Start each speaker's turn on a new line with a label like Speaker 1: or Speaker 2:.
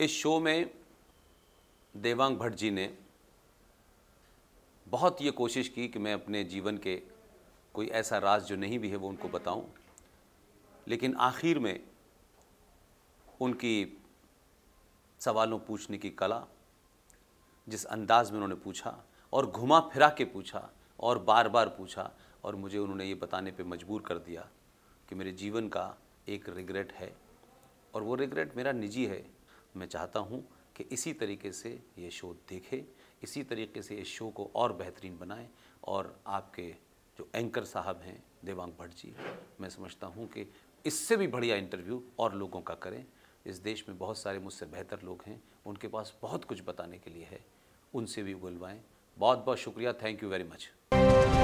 Speaker 1: इस शो में देवांग भट्ट जी ने बहुत ये कोशिश की कि मैं अपने जीवन के कोई ऐसा राज जो नहीं भी है वो उनको बताऊं लेकिन आखिर में उनकी सवालों पूछने की कला जिस अंदाज में उन्होंने पूछा और घुमा फिरा के पूछा और बार बार पूछा और मुझे उन्होंने ये बताने पे मजबूर कर दिया कि मेरे जीवन का एक रिग्रेट है और वो रिग्रेट मेरा निजी है मैं चाहता हूँ कि इसी तरीके से ये शो देखें इसी तरीके से इस शो को और बेहतरीन बनाएं और आपके जो एंकर साहब हैं देवांग भट्ट जी मैं समझता हूँ कि इससे भी बढ़िया इंटरव्यू और लोगों का करें इस देश में बहुत सारे मुझसे बेहतर लोग हैं उनके पास बहुत कुछ बताने के लिए है उनसे भी बुलवाएँ बहुत बहुत शुक्रिया थैंक यू वेरी मच